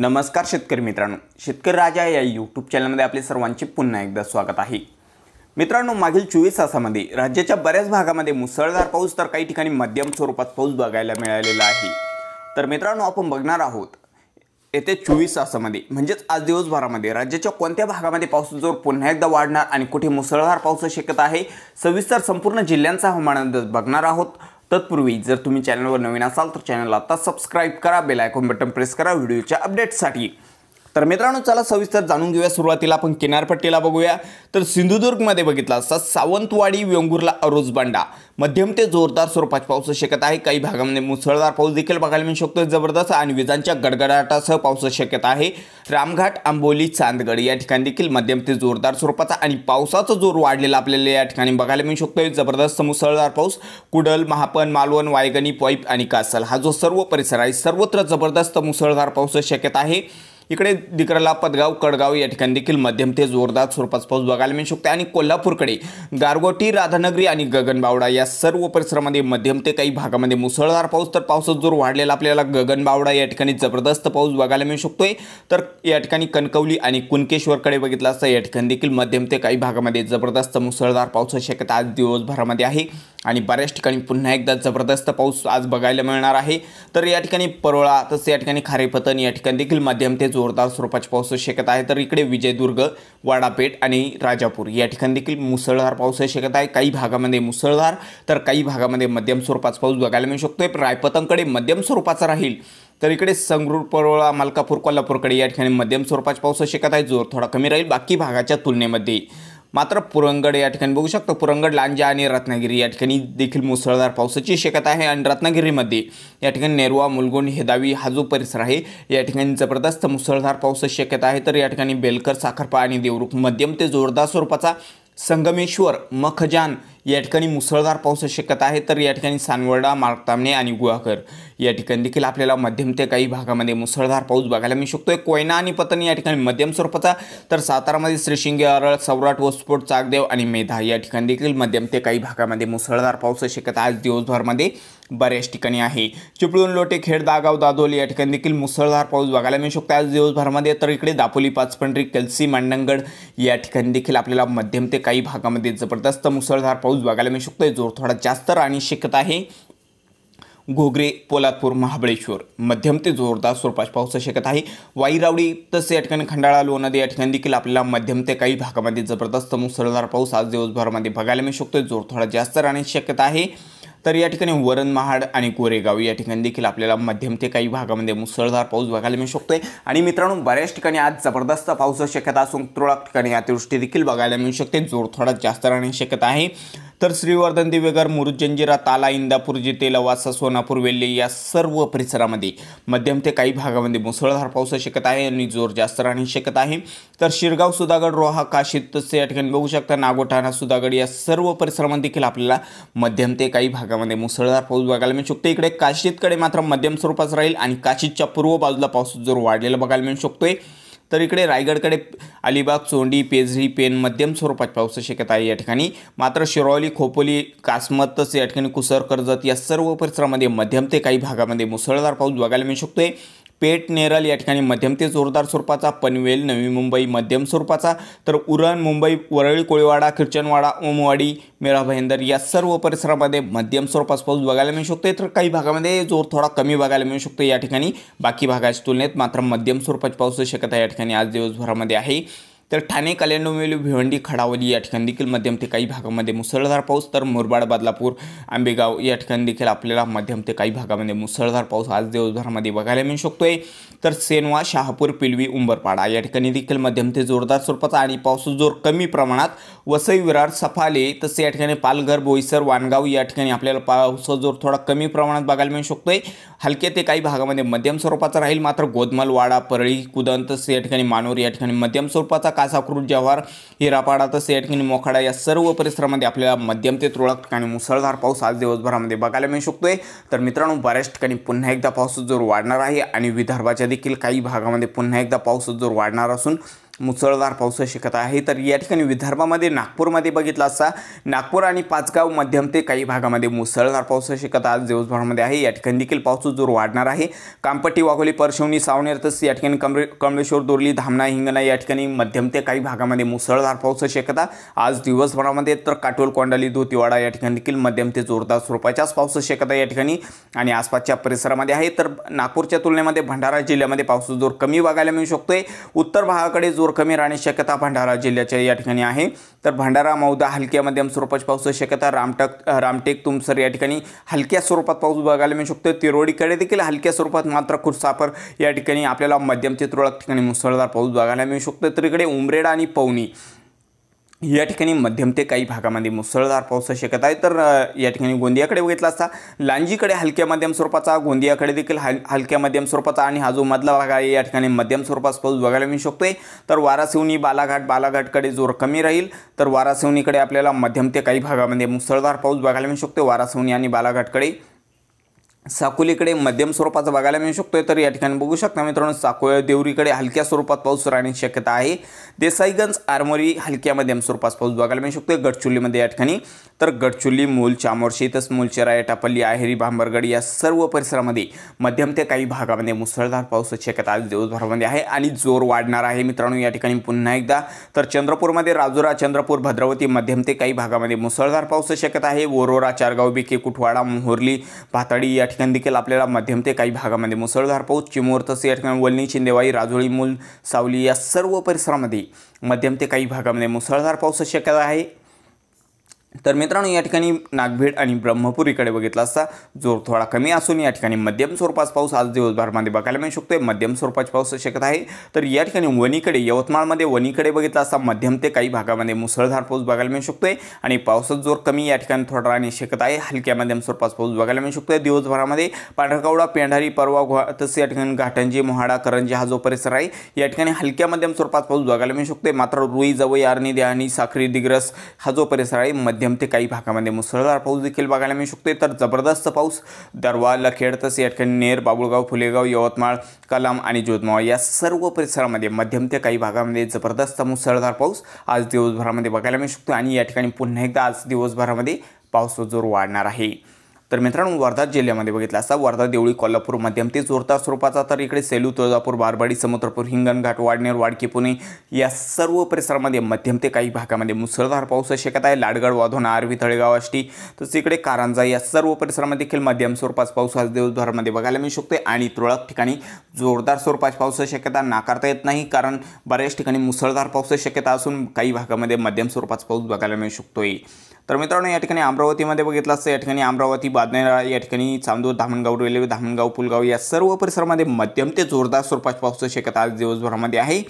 नमस्कार शेतकरी मित्रांनो शेतकरी राजा या यूट्यूब चॅनलमध्ये आपले सर्वांचे पुन्हा एकदा स्वागत आहे मित्रांनो मागील चोवीस तासामध्ये राज्याच्या बऱ्याच भागामध्ये मुसळधार पाऊस तर काही ठिकाणी मध्यम स्वरूपात पाऊस बघायला मिळालेला आहे तर मित्रांनो आपण बघणार आहोत येत्या चोवीस तासामध्ये म्हणजेच आज दिवसभरामध्ये राज्याच्या कोणत्या भागामध्ये पावसाचा जोर पुन्हा एकदा वाढणार आणि कुठे मुसळधार पाऊस शक्यता आहे सविस्तर संपूर्ण जिल्ह्यांचा हवामान अंदाज बघणार आहोत तत्पूर्वी जर तुम्ही चॅनलवर नवीन असाल तर चॅनलला आता सबस्क्राईब करा बेल आयकॉन बटन प्रेस करा व्हिडिओच्या अपडेट्ससाठी तर मित्रांनो चला सविस्तर जाणून घेऊया सुरुवातीला आपण किनारपट्टीला बघूया तर सिंधुदुर्गमध्ये बघितला असता सावंतवाडी अरोज अरोजबांडा मध्यम ते जोरदार स्वरूपात पाऊस शक्यता आहे काही भागामध्ये मुसळधार पाऊस देखील बघायला मिळू शकतो जबरदस्त आणि विजांच्या गडगडाटासह पाऊस शक्यता आहे रामघाट आंबोली चांदगड या ठिकाणी देखील मध्यम ते जोरदार स्वरूपाचा आणि पावसाचा जोर वाढलेला आपल्याला या ठिकाणी बघायला मिळू शकतो जबरदस्त मुसळधार पाऊस कुडल महापन मालवण वायगणी पॉईप आणि कासल हा जो सर्व परिसर आहे सर्वत्र जबरदस्त मुसळधार पाऊस शक्यता आहे इकडे दिकराला पदगाव कडगाव या ठिकाणी देखील मध्यम ते जोरदार स्वरूपाचा पाऊस बघायला मिळू शकतो आणि कोल्हापूरकडे गारगोटी राधानगरी आणि गगनबावडा या सर्व परिसरामध्ये मध्यम ते काही भागामध्ये मुसळधार पाऊस तर पावसाचा जोर वाढलेला आपल्याला गगनबावडा या ठिकाणी जबरदस्त पाऊस बघायला मिळू शकतोय तर या ठिकाणी कणकवली आणि कुणकेश्वरकडे बघितलं असता या ठिकाणी देखील मध्यम ते काही भागामध्ये जबरदस्त मुसळधार पाऊस शक्यता आज दिवसभरामध्ये आहे आणि बऱ्याच ठिकाणी पुन्हा एकदा जबरदस्त पाऊस आज बघायला मिळणार आहे तर या ठिकाणी परोळा तसं या ठिकाणी खारेपतन या ठिकाणी देखील मध्यम ते जोरदार स्वरूपाची पाऊस शेकत आहे तर इकडे विजयदुर्ग वाडापेठ आणि राजापूर या ठिकाणी देखील मुसळधार पाऊस शेकत आहे काही भागामध्ये मुसळधार तर काही भागामध्ये मध्यम स्वरूपाचा पाऊस बघायला मिळू शकतोय रायपतनकडे मध्यम स्वरूपाचा राहील तर इकडे संगरूर परोळा मलकापूर कोल्हापूरकडे या ठिकाणी मध्यम स्वरूपाचा पाऊस शेकत आहे जोर थोडा कमी राहील बाकी भागाच्या तुलनेमध्ये मात्र पुरंगड या ठिकाणी बघू शकतो पुरंगड लांजा आणि रत्नागिरी या ठिकाणी देखील मुसळधार पावसाची शक्यता आहे आणि रत्नागिरीमध्ये या ठिकाणी नेरवा मुलगुण हेदावी हा जो परिसर आहे या ठिकाणी जबरदस्त मुसळधार पावसाची शक्यता आहे तर या ठिकाणी बेलकर साखरपा आणि देवरुख मध्यम ते जोरदार स्वरूपाचा संगमेश्वर मखजान या ठिकाणी मुसळधार पाऊस शक्यता आहे तर या ठिकाणी सानवर्डा मार्तामणे आणि गुहाकर या ठिकाणी देखील आपल्याला मध्यम ते काही भागामध्ये मुसळधार पाऊस बघायला मिळू शकतो कोयना आणि पतन या ठिकाणी मध्यम स्वरूपाचा तर सातारामध्ये श्रीशिंगे अरळ सौराट वस्फोट चाकदेव आणि मेधा या ठिकाणी देखील मध्यम ते काही भागामध्ये मुसळधार पाऊस शक्यता आज दिवसभरमध्ये बऱ्याच ठिकाणी आहे चिपळूण लोटे खेड दागाव दादोली या ठिकाणी देखील मुसळधार पाऊस बघायला मिळू शकतो आज दिवसभरामध्ये तर इकडे दापोली पाचपंढरी कलसी मांडणगड या ठिकाणी देखील आपल्याला मध्यम ते काही भागामध्ये जबरदस्त मुसळधार पाऊस बघायला मिळू शकतो जोर थोडा जास्त राहण्याची शक्यता आहे घोगरे पोलादपूर महाबळेश्वर मध्यम ते जोरदार स्वरूपात पाऊस शकत आहे वाईरावडी तसे या ठिकाणी खंडाळा लोणादे या ठिकाणी देखील आपल्याला मध्यम ते काही भागामध्ये जबरदस्त मुसळधार पाऊस आज दिवसभरामध्ये बघायला मिळू शकतो जोर थोडा जास्त राहण्याची शक्यता आहे तर या ठिकाणी वरण महाड आणि कोरेगाव या ठिकाणी देखील आपल्याला मध्यम ते काही भागामध्ये मुसळधार पाऊस बघायला मिळू शकतोय आणि मित्रांनो बऱ्याच ठिकाणी आज जबरदस्त पाऊस शक्यता असून तुरळक ठिकाणी अतिवृष्टी देखील बघायला मिळू शकते जोर थोडा जास्त राहण्याची शक्यता आहे तर श्रीवर्धन दिवेगर मुरुज जंजिरा ताला इंदापूर जिथे लवासा सोनापूर वेल्हे या सर्व परिसरामध्ये मध्यम ते काही भागामध्ये मुसळधार पाऊस शकत आहे आणि जोर जास्त राहणे शकत आहे तर शिरगाव सुधागड रोहा काशी तसे या ठिकाणी बघू शकता नागोठाणा सुधागड या सर्व परिसरामध्ये देखील आपल्याला मध्यम ते काही भागामध्ये मुसळधार पाऊस बघायला मिळू शकतो इकडे काशीतकडे मात्र मध्यम स्वरूपाच राहील आणि काशीच्या पूर्व बाजूला पाऊस जोर वाढलेला बघायला मिळू शकतोय तर इकडे रायगडकडे अलिबाग चोंडी पेझरी पेन मध्यम स्वरूपात पाऊस शक्यता आहे या ठिकाणी मात्र शिरोली खोपोली कासमतच या ठिकाणी कुसर कर्जत या सर्व परिसरामध्ये मध्यम ते काही भागामध्ये मुसळधार पाऊस बघायला मिळू शकतोय पेट नेरल या ठिकाणी मध्यम ते जोरदार स्वरूपाचा पनवेल नवी मुंबई मध्यम स्वरूपाचा तर उरण मुंबई वरळी कोळीवाडा किर्चनवाडा ओमवाडी मेरा भयंदर या सर्व परिसरामध्ये मध्यम स्वरूपाचा पाऊस बघायला मिळू शकतो तर काही भागामध्ये जोर थोडा कमी बघायला मिळू शकतो या ठिकाणी बाकी भागाच्या तुलनेत मात्र मध्यम स्वरूपाची पाऊस शक्यता या ठिकाणी आज दिवसभरामध्ये आहे तर ठाणे कल्याणवेल भिवंडी खडावली या ठिकाणी देखील मध्यम ते काही भागामध्ये मुसळधार पाऊस तर मुरबाड बदलापूर आंबेगाव या ठिकाणी देखील आपल्याला मध्यम ते काही भागामध्ये मुसळधार पाऊस आज देवभरामध्ये बघायला मिळू शकतो आहे तर सेनवा शहापूर पिलवी उंबरपाडा या ठिकाणी देखील मध्यम ते जोरदार स्वरूपाचा आणि पाऊस जोर कमी प्रमाणात वसई विरार सफाले तसे या ठिकाणी पालघर बोईसर वानगाव या ठिकाणी आपल्याला पाऊस जोर थोडा कमी प्रमाणात बघायला मिळू शकतो आहे हलक्या ते काही भागामध्ये मध्यम स्वरूपाचा राहील मात्र गोदमलवाडा परळी कुदंत या ठिकाणी मानोर या ठिकाणी मध्यम स्वरूपाचा कासाकृत जव्हार हिरापाडा तसे सेटकिनी मोखाडा या सर्व परिसरामध्ये आपल्याला मध्यम ते तुरळक ठिकाणी मुसळधार पाऊस आज दिवसभरामध्ये बघायला मिळू शकतोय तर मित्रांनो बऱ्याच ठिकाणी पुन्हा एकदा पाऊस जोर वाढणार आहे आणि विदर्भाच्या देखील काही भागामध्ये पुन्हा एकदा पाऊस जोर वाढणार असून मुसळधार पाऊस शिकत आहे तर या ठिकाणी विदर्भामध्ये नागपूरमध्ये बघितला असता नागपूर आणि पाचगाव मध्यम ते काही भागामध्ये मुसळधार पाऊस शिकत आज दिवसभरामध्ये आहे या ठिकाणी देखील पाऊस जोर वाढणार आहे कामपट्टी वाघोली परशवणी सावनेर तसेच या ठिकाणी कमरे कमळेश्वर दोरली धामणा हिंगणा या ठिकाणी मध्यम ते काही भागामध्ये मुसळधार पाऊस शक्यता आज दिवसभरामध्ये तर काटोल कोंडाली धोतीवाडा या ठिकाणी देखील मध्यम ते जोरदार स्वरूपाच्याच पाऊस शक्यता या ठिकाणी आणि आसपासच्या परिसरामध्ये आहे तर नागपूरच्या तुलनेमध्ये भंडारा जिल्ह्यामध्ये पाऊस जोर कमी बघायला मिळू शकतोय उत्तर भागाकडे जो जोर कमी राहण्याची शक्यता भंडारा जिल्ह्याच्या या ठिकाणी आहे तर भंडारा मौदा हलक्या मध्यम स्वरूपाची पाऊस शक्यता रामटक रामटेक तुमसर या ठिकाणी हलक्या स्वरूपात पाऊस बघायला मिळू शकतो तिरोडीकडे देखील हलक्या स्वरूपात मात्र खुरसापर या ठिकाणी आपल्याला मध्यम ते तुरळक ठिकाणी मुसळधार पाऊस बघायला मिळू शकतो तर उमरेडा आणि पवनी या ठिकाणी मध्यम ते काही भागामध्ये मुसळधार पाऊस शकत आहे तर या ठिकाणी गोंदियाकडे बघितला असता लांजीकडे हलक्या मध्यम स्वरूपाचा गोंदियाकडे देखील हल हलक्या मध्यम स्वरूपाचा आणि हा जो मधला भाग आहे या ठिकाणी मध्यम स्वरूपाचा पाऊस बघायला मिळू शकतो आहे तर वारासिवनी बालाघाट बालाघाटकडे जोर कमी राहील तर वारासिवनीकडे आपल्याला मध्यम ते काही भागामध्ये मुसळधार पाऊस बघायला मिळू शकतो वारासिवनी आणि बालाघाटकडे साकोलीकडे मध्यम स्वरूपाचा बघायला मिळू शकतोय तर या ठिकाणी बघू शकता मित्रांनो साकोळ देवरीकडे हलक्या स्वरूपात पाऊस राहण्याची शक्यता आहे देसाईगंज आरमोरी हलक्या मध्यम स्वरूपात पाऊस बघायला मिळू शकतोय गडचुल्लीमध्ये या ठिकाणी तर गडचुल्ली मूल चामोर्शी तसंच मूलचेरा टापल्ली आहेरी भांबरगड या सर्व परिसरामध्ये मध्यम ते काही भागामध्ये मुसळधार पावसाची शक्यता आज दिवसभरामध्ये आहे आणि जोर वाढणार आहे मित्रांनो या ठिकाणी पुन्हा एकदा तर चंद्रपूरमध्ये राजुरा चंद्रपूर भद्रवती मध्यम ते काही भागामध्ये मुसळधार पाऊसची शक्यता आहे वरोरा चारगाव बिके कुठवाडा मोहर्ली भाताडी या ठिकाणी देखील आपल्याला मध्यम ते काही भागामध्ये मुसळधार पाऊस चिमोर तसं या ठिकाणी वलनी शिंदेवाई राजोळी मूल सावली या सर्व परिसरामध्ये मध्यम ते काही भागामध्ये मुसळधार पाऊस शक्यता आहे तर मित्रांनो या ठिकाणी नागभेड आणि ब्रह्मपुरीकडे बघितला असता जोर थोडा कमी असून या ठिकाणी मध्यम स्वरूपाचा पाऊस आज दिवसभरामध्ये बघायला मिळू शकतो मध्यम स्वरूपाची पाऊस शक्यता आहे तर या ठिकाणी वणीकडे यवतमाळमध्ये वणीकडे बघितला असता मध्यम ते काही भागामध्ये मुसळधार पाऊस बघायला मिळू शकतोय आणि पावसात जोर कमी या ठिकाणी थोडा राहण्याची शक्यता आहे हलक्या मध्यम स्वरूपात पाऊस बघायला मिळू शकतोय दिवसभरामध्ये पांढरकावडा पेंढारी परवा घोळा तसेच या ठिकाणी घाटंजी मोहाडा करंजी हा जो परिसर आहे या ठिकाणी हलक्या मध्यम स्वरूपाचा पाऊस बघायला मिळू शकतोय मात्र रुई जवळ दे आणि साखरी दिग्रस हा जो परिसर आहे मध्य मध्यम ते काही भागामध्ये मुसळधार पाऊस देखील बघायला मिळू शकतो तर जबरदस्त पाऊस दरवा लखेड तसेच या ठिकाणी नेर बाबुळगाव फुलेगाव यवतमाळ कलाम आणि जोधमाळ या सर्व परिसरामध्ये मध्यम ते काही भागामध्ये जबरदस्त मुसळधार पाऊस आज दिवसभरामध्ये बघायला मिळू शकतो आणि या ठिकाणी पुन्हा एकदा आज दिवसभरामध्ये पाऊस जोर वाढणार आहे तर मित्रांनो वर्धा जिल्ह्यामध्ये बघितलं असता वर्धा देवळी कोल्हापूर मध्यम ते जोरदार स्वरूपाचा तर इकडे सेलू तुळजापूर बारबाडी समुद्रपूर हिंगणघाट वाडनेर वाडकी पुणे या सर्व परिसरामध्ये मध्यम ते काही भागामध्ये मुसळधार पाऊस शक्यता आहे लाडगड वाधोना आरवी तळेगाव आष्टी तसेच इकडे कारंजा या सर्व परिसरामध्ये देखील मध्यम स्वरूपाचा पाऊस आज दिवसभरामध्ये बघायला मिळू शकतो आणि तुरळक ठिकाणी जोरदार स्वरूपाची पाऊस शक्यता नाकारता येत नाही कारण बऱ्याच ठिकाणी मुसळधार पाऊस शक्यता असून काही भागामध्ये मध्यम स्वरूपाचा पाऊस बघायला मिळू शकतोय तर मित्रांनो या ठिकाणी अमरावतीमध्ये बघितलं असतं या ठिकाणी अमरावती बादनेरा या ठिकाणी चांदूर धामणगाव रेल्वे धामणगाव पुलगाव या सर्व परिसरामध्ये मध्यम ते जोरदार स्वरूपात पाऊस शक्यता आज दिवसभरामध्ये आहे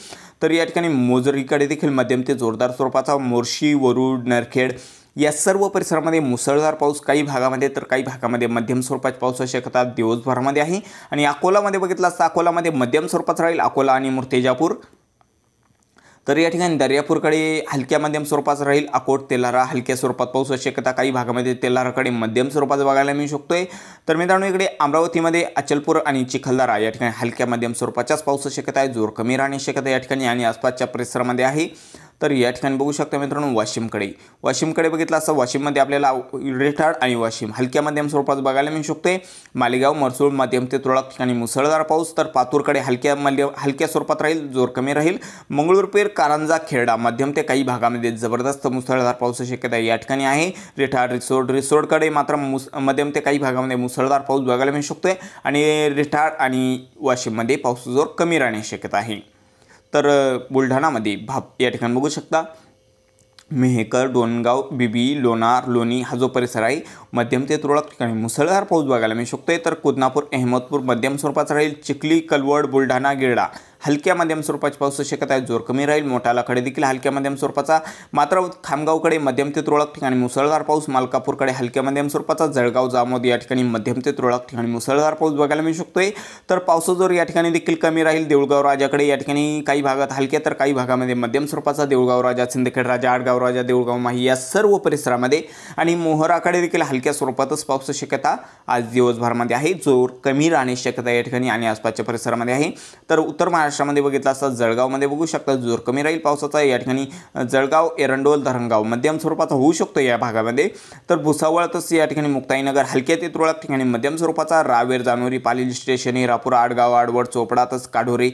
तर या ठिकाणी मोजरीकडे देखील मध्यम ते जोरदार स्वरूपाचा मोर्शी वरुड नरखेड या सर्व परिसरामध्ये मुसळधार पाऊस काही भागामध्ये तर काही भागामध्ये मध्यम स्वरूपात पाऊस शक्यता दिवसभरामध्ये आहे आणि अकोलामध्ये बघितलं असतं अकोलामध्ये मध्यम स्वरूपाचा राहील अकोला आणि मुर्तेजापूर तर या ठिकाणी दर्यापूरकडे हलक्या मध्यम स्वरूपाचा राहील अकोट तेलारा हलक्या स्वरूपात पाऊस शक्यता काही भागामध्ये तेलाराकडे मध्यम स्वरूपाचं बघायला मिळू शकतोय तर मित्रांनो इकडे अमरावतीमध्ये अचलपूर आणि चिखलदारा या ठिकाणी हलक्या मध्यम स्वरूपाच्याच पाऊस शक्यता आहे जोर कमी राहण्याची शक्यता या ठिकाणी आणि आसपासच्या परिसरामध्ये आहे तर या ठिकाणी बघू शकता मित्रांनो वाशिमकडे वाशिमकडे बघितलं असं वाशिममध्ये आपल्याला रेठाळ आणि वाशिम हलक्या मध्यम स्वरूपात बघायला मिळू शकते मालेगाव मरसूळ मध्यम ते तुरळक ठिकाणी मुसळधार पाऊस तर पातूरकडे हलक्या मध्य हलक्या स्वरूपात राहील जोर कमी राहील मंगळूरपेर कारंजा खेरडा मध्यम ते काही भागामध्ये जबरदस्त मुसळधार पाऊस शक्यता या ठिकाणी आहे रेठाळ रिसोड रिसोडकडे मात्र मुस मध्यम ते काही भागामध्ये मुसळधार पाऊस बघायला मिळू शकतो आणि रेठाळ आणि वाशिममध्ये पाऊस जोर कमी राहण्याची शक्यता आहे तर बुलढाणामध्ये भाप या ठिकाणी बघू शकता मेहेकर डोणगाव बीबी, लोणार लोणी हा जो परिसर आहे मध्यम ते तुरळक ठिकाणी मुसळधार पाऊस बघायला मिळू शकतो तर कोदनापूर अहमदपूर मध्यम स्वरूपाचा राहील चिखली कलवड बुलढाणा गिरडा हलक्या मध्यम स्वरूपाची पाऊस शक्यता आहे जोर कमी राहील मोठालाकडे देखील हलक्या मध्यम स्वरूपाचा मात्र खामगावकडे मध्यम ते तुरळक ठिकाणी मुसळधार पाऊस मालकापूरकडे हलक्या मध्यम स्वरूपाचा जळगाव जामोद या ठिकाणी मध्यम ते तुरळक ठिकाणी मुसळधार पाऊस बघायला मिळू शकतोय तर पावसं जोर या ठिकाणी देखील कमी राहील देवळगाव राजाकडे या ठिकाणी काही भागात हलक्या तर काही भागामध्ये मध्यम स्वरूपाचा देऊळगाव राजा सिंदखेड राजा आडगाव राजा देऊळगाव माही या सर्व परिसरामध्ये आणि मोहराकडे देखील हलक्या स्वरूपातच पाऊस शक्यता आज दिवसभरामध्ये आहे जोर कमी राहण्याची शक्यता या ठिकाणी आणि आसपासच्या परिसरामध्ये आहे तर उत्तर महाराष्ट्र महाराष्ट्रामध्ये बघितला असता जळगावमध्ये बघू शकता जोर कमी राहील पावसाचा या ठिकाणी जळगाव एरंडोल धरणगाव मध्यम स्वरूपाचा होऊ शकतो या भागामध्ये तर भुसावळतच या ठिकाणी मुक्ताईनगर हलक्या ते तुरळक ठिकाणी मध्यम स्वरूपाचा रावेर जानोरी पालील स्टेशन हिरापूर आडगाव आडवड चोपडातच काढोरी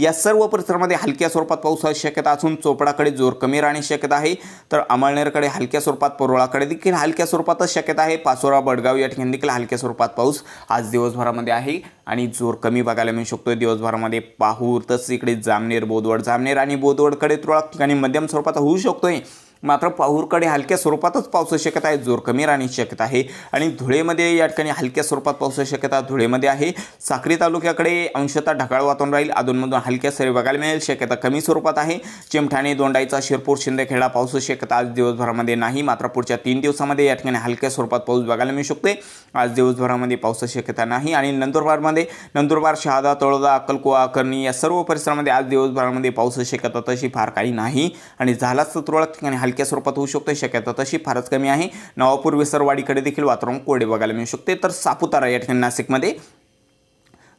या सर्व परिसरामध्ये हलक्या स्वरूपात पाऊस होण्याची शक्यता असून चोपडाकडे जोर कमी राहण्याची शक्यता आहे तर अमळनेरकडे हलक्या स्वरूपात परोळाकडे देखील हलक्या स्वरूपातच शक्यता आहे पासोरा बडगाव या ठिकाणी देखील हलक्या स्वरूपात पाऊस आज दिवसभरामध्ये आहे आणि जोर कमी बघायला मिळू शकतो दिवसभरामध्ये पाहूर तसंच इकडे जामनेर बोदवड जामनेर आणि बोदवडकडे तुरळक ठिकाणी मध्यम स्वरूपात होऊ शकतोय मात्र पाहूरकडे हलक्या स्वरूपातच पावसाची शक्यता आहे जोर कमी राहण्याची शक्यता आहे आणि धुळेमध्ये या ठिकाणी हलक्या स्वरूपात पावसाची शक्यता धुळेमध्ये आहे साक्री तालुक्याकडे अंशतः ढगाळ वातावरण राहील अधूनमधून हलक्या सरी बघायला मिळेल शक्यता कमी स्वरूपात आहे चिमठाणे दोंडाईचा शिरपूर शिंदेखेडा पावसाची शक्यता आज दिवसभरामध्ये नाही मात्र पुढच्या तीन दिवसामध्ये या ठिकाणी हलक्या स्वरूपात पाऊस बघायला मिळू शकते आज दिवसभरामध्ये पावसाची शक्यता नाही आणि नंदुरबारमध्ये नंदुरबार शहादा तळोदा अकलकुवा करणी या सर्व परिसरामध्ये आज दिवसभरामध्ये पावसाची शक्यता तशी फार काही नाही आणि झालाच तुरळक ठिकाणी हलक्या स्वरूपात होऊ शकते शक्यता तशी फारच कमी आहे नवापूर विसरवाडीकडे देखील वातावरण कोरडे बघायला मिळू शकते तर सापुतारा या ठिकाणी नाशिकमध्ये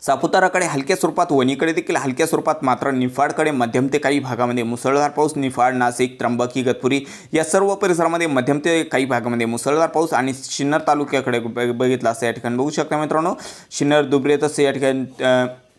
सापुताराकडे हलक्या स्वरूपात वणीकडे देखील हलक्या स्वरूपात मात्र निफाडकडे मध्यम ते काही भागामध्ये मुसळधार पाऊस निफाड नाशिक त्र्यंबकी गतपुरी या सर्व परिसरामध्ये मध्यम ते काही भागामध्ये मुसळधार पाऊस आणि शिन्नर तालुक्याकडे बघितला असं या ठिकाणी बघू शकता मित्रांनो शिन्नर दुबरे तसे या ठिकाणी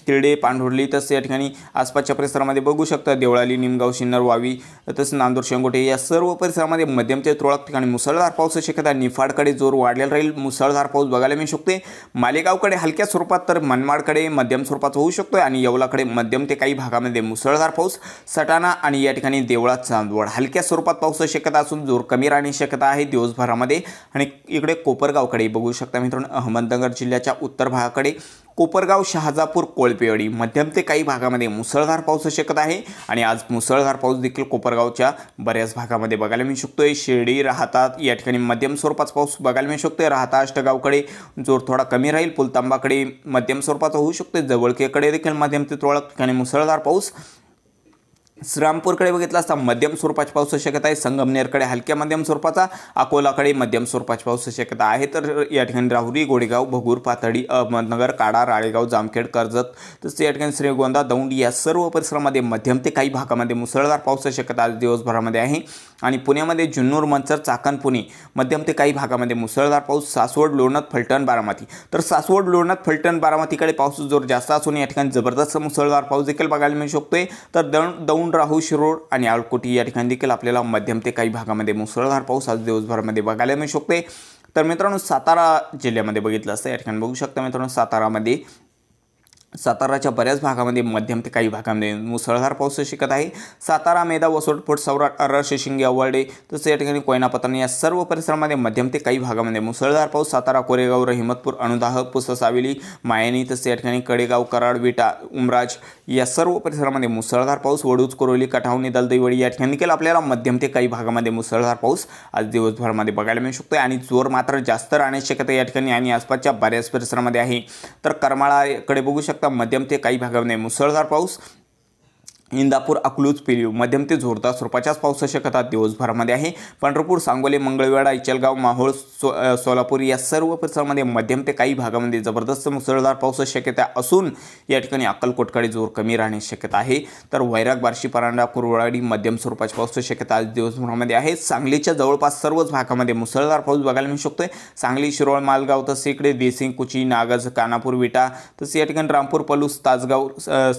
तिरडे पांढुर्ली तसंच या ठिकाणी आसपासच्या परिसरामध्ये बघू शकता देवळाली निमगाव शिन्नर वावी तसंच नांदूर शेंगोटे या सर्व परिसरामध्ये मध्यम ते तुरळक ठिकाणी मुसळधार पाऊस शक्यता निफाडकडे जोर वाढलेला राहील मुसळधार पाऊस बघायला मिळू शकते मालेगावकडे हलक्या स्वरूपात तर मनमाडकडे मध्यम स्वरूपात होऊ शकतो आणि येवलाकडे मध्यम ते काही भागामध्ये मुसळधार पाऊस सटाणा आणि या ठिकाणी देवळात चांदवड हलक्या स्वरूपात पाऊस शक्यता असून जोर कमी राहण्याची शक्यता आहे दिवसभरामध्ये आणि इकडे कोपरगावकडे बघू शकता मित्रांनो अहमदनगर जिल्ह्याच्या उत्तर भागाकडे कोपरगाव शहाजापूर कोळपेवाडी मध्यम ते काही भागामध्ये मुसळधार पाऊस शकत आहे आणि आज मुसळधार पाऊस देखील कोपरगावच्या बऱ्याच भागामध्ये बघायला मिळू शकतो आहे शिर्डी राहतात या ठिकाणी मध्यम स्वरूपाचा पाऊस बघायला मिळू शकतो आहे राहता अष्टगावकडे जोर थोडा कमी राहील पुलतांबाकडे मध्यम स्वरूपाचा होऊ शकतोय जवळकेकडे देखील मध्यम ते थोडा ठिकाणी मुसळधार पाऊस श्रीरामपूरकडे बघितला असता मध्यम स्वरूपाची पाऊस शक्यता आहे संगमनेरकडे हलक्या मध्यम स्वरूपाचा अकोलाकडे मध्यम स्वरूपाची पाऊस शक्यता आहे तर या ठिकाणी राहुरी गोडेगाव भगूर पातळी अहमदनगर काडा राळेगाव जामखेड कर्जत तसेच या ठिकाणी श्रीगोंदा दौंड या सर्व परिसरामध्ये मध्यम ते काही भागामध्ये मुसळधार पाऊस शक्यता आज दिवसभरामध्ये आहे आणि पुण्यामध्ये जुन्नूर मंचर चाकण पुणे मध्यम ते काही भागामध्ये मुसळधार पाऊस सासवड लोणत फलटण बारामती तर सासवड लोणत फलटण बारामतीकडे पाऊस जोर जास्त असून या ठिकाणी जबरदस्त मुसळधार पाऊस देखील बघायला मिळू शकतोय तर दण दौंड राहू शिरोड आणि आळकोटी या ठिकाणी देखील आपल्याला मध्यम ते काही भागामध्ये मुसळधार पाऊस आज दिवसभरामध्ये बघायला मिळू शकतोय तर मित्रांनो सातारा जिल्ह्यामध्ये बघितलं असतं या ठिकाणी बघू शकता मित्रांनो सातारामध्ये साताराच्या बऱ्याच भागामध्ये मध्यम ते काही भागामध्ये मुसळधार पाऊस शिकत आहे सातारा मेदा वसोटपूट सौराट अरळ शिंगे अवळडे तसेच या ठिकाणी कोयना या सर्व परिसरामध्ये मध्यम ते काही भागामध्ये मुसळधार पाऊस सातारा कोरेगाव रहिमतपूर अनुदाह सावेली मायनी तसेच या ठिकाणी कडेगाव कराड विटा उमराज या सर्व परिसरामध्ये मुसळधार पाऊस वडूज कोरोली कठावणी दलदैवळी या ठिकाणी देखील आपल्याला मध्यम ते काही भागामध्ये मुसळधार पाऊस आज दिवसभरामध्ये बघायला मिळू शकतो आणि जोर मात्र जास्त राहण्याची शक्यता या ठिकाणी आणि आसपासच्या बऱ्याच परिसरामध्ये आहे तर करमाळाकडे बघू शकतो शकता मध्यम ते काही भागामध्ये मुसळधार पाऊस इंदापूर अकलूज पेलीव मध्यम ते जोरदार स्वरूपाच्याच पावसाची शक्यता दिवसभरामध्ये आहे पंढरपूर सांगोले मंगळवेडा इचलगाव माहोळ सो सोलापूर या सर्व परिसरामध्ये मध्यम ते काही भागामध्ये जबरदस्त मुसळधार पाऊस शक्यता असून या ठिकाणी अक्कलकोटकडे जोर कमी राहण्याची शक्यता आहे तर वैराग बार्शी परांडा कुरवाडी मध्यम स्वरूपाची पाऊस शक्यता आज दिवसभरामध्ये आहे सांगलीच्या जवळपास सर्वच भागामध्ये मुसळधार पाऊस बघायला मिळू शकतोय सांगली शिरोळ मालगाव तसे इकडे देसिंग कुची नागज कानापूर विटा तसे या ठिकाणी रामपूर पलूस तासगाव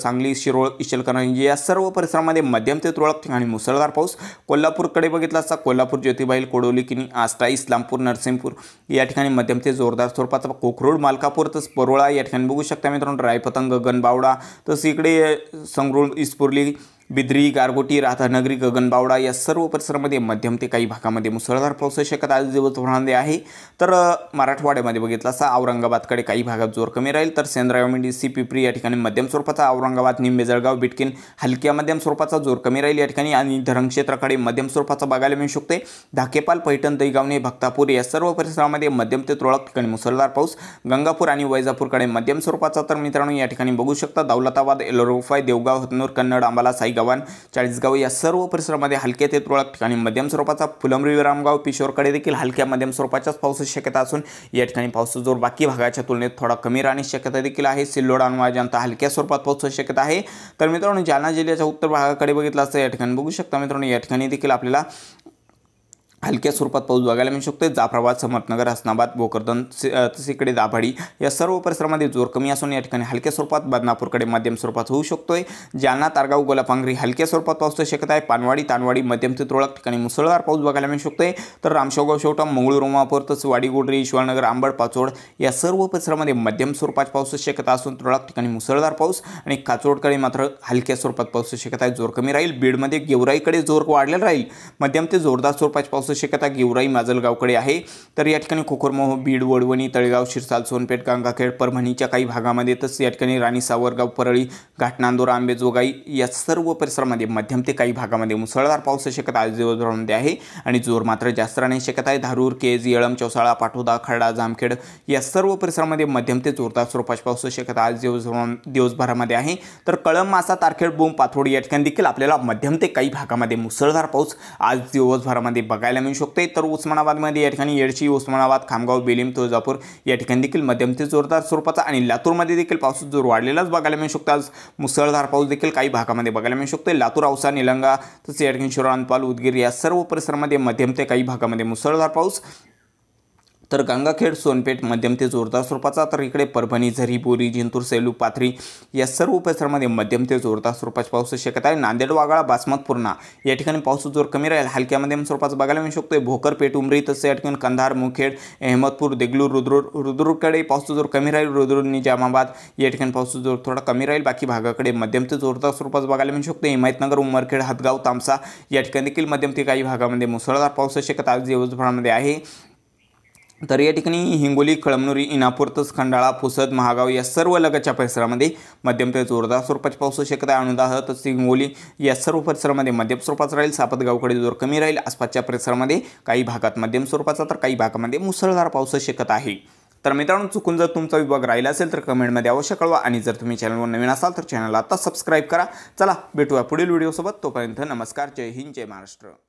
सांगली शिरोळ इचलकरंजी या सर्व परिसरामध्ये मध्यम ते तुरळक ठिकाणी मुसळधार पाऊस कोल्हापूरकडे बघितला असता कोल्हापूर ज्योतिबाईल कोडोली किनी आस्था इस्लामपूर नरसिंहपूर या ठिकाणी मध्यम ते जोरदार स्वरूपाचा कोखरूड मालकापूर तसंच परोळा या ठिकाणी बघू शकता मित्रांनो रायपतंग गणबावडा तसं इकडे संगरूळ इस्पुर्ली बिद्री गारगोटी राधानगरी गगनबावडा या सर्व परिसरामध्ये मध्यम ते काही भागामध्ये मुसळधार पाऊस शक्यता आज दिवस आहे तर मराठवाड्यामध्ये बघितलं असा औरंगाबादकडे काही भागात जोर कमी राहील तर सेंद्रायमंडी सी पिपरी या ठिकाणी मध्यम स्वरूपाचा औरंगाबाद निम्बे जळगाव बिटकिन हलक्या मध्यम स्वरूपाचा जोर कमी राहील या ठिकाणी आणि धरण क्षेत्राकडे मध्यम स्वरूपाचा बघायला मिळू शकते धाकेपाल पैठण दैगावणे भक्तापूर या सर्व परिसरामध्ये मध्यम ते तुरळक ठिकाणी मुसळधार पाऊस गंगापूर आणि वैजापूरकडे मध्यम स्वरूपाचा तर मित्रांनो या ठिकाणी बघू शकता दौलताबाद एलोरोफाय देवगाव हतनूर कन्नड अंबाला साई गव्हाण चाळीसगाव या सर्व परिसरामध्ये हलक्या ते तुरळक ठिकाणी मध्यम स्वरूपाचा फुलंब्री विरामगाव पिशोरकडे देखील हलक्या मध्यम स्वरूपाच्याच पावसाची शक्यता असून या ठिकाणी पावसाचा जोर बाकी भागाच्या तुलनेत थोडा कमी राहण्याची शक्यता देखील आहे सिल्लोड हलक्या स्वरूपात पावसाची शक्यता आहे तर मित्रांनो जालना जिल्ह्याच्या उत्तर भागाकडे बघितलं असतं या ठिकाणी बघू शकता मित्रांनो या ठिकाणी देखील आपल्याला हलक्या स्वरूपात पाऊस बघायला मिळू शकतो जाफराबाद समर्थनगर हसनाबाद भोकरदन तसेकडे दाभाडी या सर्व परिसरामध्ये जोर कमी असून या ठिकाणी हलक्या स्वरूपात बदनापूरकडे मध्यम स्वरूपात होऊ शकतोय जालना तारगाव गोलापांगरी हलक्या स्वरूपात पाऊस शक्यता आहे पानवाडी तानवाडी मध्यम ते तुरळक ठिकाणी मुसळधार पाऊस बघायला मिळू शकतोय तर रामशोगाव शेवटा मंगळूर रोमापूर वाडीगोडरी वाडीगोडरी ईश्वरनगर आंबड पाचोड या सर्व परिसरामध्ये मध्यम स्वरूपात पाऊस शक्यता असून तुरळक ठिकाणी मुसळधार पाऊस आणि काचोडकडे मात्र हलक्या स्वरूपात शकत शक्यता जोर कमी राहील बीडमध्ये गेवराईकडे जोर वाढलेला राहील मध्यम ते जोरदार स्वरूपात पाऊस शक्यता गेवराई माजलगावकडे आहे तर या ठिकाणी खोखरमोह बीड वडवणी तळेगाव शिरसाल सोनपेठ गंगाखेड परभणीच्या काही भागामध्ये तसंच या ठिकाणी राणी सावरगाव परळी घाटनांदोर आंबेजोगाई या सर्व परिसरामध्ये मध्यम ते काही भागामध्ये मुसळधार पाऊस शक्यता आज दिवसभरामध्ये आहे आणि जोर मात्र जास्त राहण्याची शक्यता आहे धारूर केज येळम चौसाळा पाठोदा खर्डा जामखेड या सर्व परिसरामध्ये मध्यम ते जोरदार स्वरूपाची पाऊस शक्यता आज दिवसभर दिवसभरामध्ये आहे तर कळम मासा तारखेड बोंब पाथोड या ठिकाणी देखील आपल्याला मध्यम ते काही भागामध्ये मुसळधार पाऊस आज दिवसभरामध्ये बघायला पाहायला मिळू शकते तर उस्मानाबादमध्ये या ठिकाणी येडशी उस्मानाबाद खामगाव बेलीम तुळजापूर या ठिकाणी देखील मध्यम ते जोरदार स्वरूपाचा आणि लातूरमध्ये देखील पाऊस जोर वाढलेलाच बघायला मिळू शकतो आज मुसळधार पाऊस देखील काही भागामध्ये बघायला मिळू शकतो लातूर औसा निलंगा तसेच या ठिकाणी उदगीर या सर्व परिसरामध्ये मध्यम ते काही भागामध्ये मुसळधार पाऊस तर गंगाखेड सोनपेठ मध्यम ते जोरदार स्वरूपाचा तर इकडे परभणी झरी बोरी जिंतूर सेलू पाथरी या सर्व परिसरामध्ये मध्यम ते जोरदार स्वरूपाचा पाऊस शक्यता आहे नांदेड वागाळा बासमत पूर्णा या ठिकाणी पाऊस जोर कमी राहील हलक्या मध्यम स्वरूपाचं बघायला मिळू शकतो भोकर पेठ उमरी तसं या ठिकाणी कंधार मुखेड अहमदपूर देगलूर रुद्रूर रुद्रूरकडे पाऊस जोर कमी राहील रुद्रूर निजामाबाद या ठिकाणी पाऊस जोर थोडा कमी राहील बाकी भागाकडे मध्यम ते जोरदार स्वरूपाचं बघायला मिळू शकतो हिमायतनगर उमरखेड हदगाव तामसा या ठिकाणी देखील मध्यम ते काही भागामध्ये मुसळधार पाऊस शक्यता दिवसभरामध्ये आहे तर या ठिकाणी हिंगोली कळमनुरी इनापूर खंडाळा पुसद महागाव या सर्व लगतच्या परिसरामध्ये मध्यम ते जोरदार स्वरूपाची पाऊस आहे अनुदाह तसंच हिंगोली या सर्व परिसरामध्ये मध्यम स्वरूपाचा राहील सापतगावकडे जोर कमी राहील आसपासच्या परिसरामध्ये काही भागात मध्यम स्वरूपाचा तर काही भागामध्ये मुसळधार पाऊस शकत आहे तर मित्रांनो चुकून जर तुमचा विभाग राहिला असेल तर कमेंटमध्ये अवश्य कळवा आणि जर तुम्ही चॅनलवर नवीन असाल तर चॅनलला आता सबस्क्राईब करा चला भेटूया पुढील व्हिडिओसोबत तोपर्यंत नमस्कार जय हिंद जय महाराष्ट्र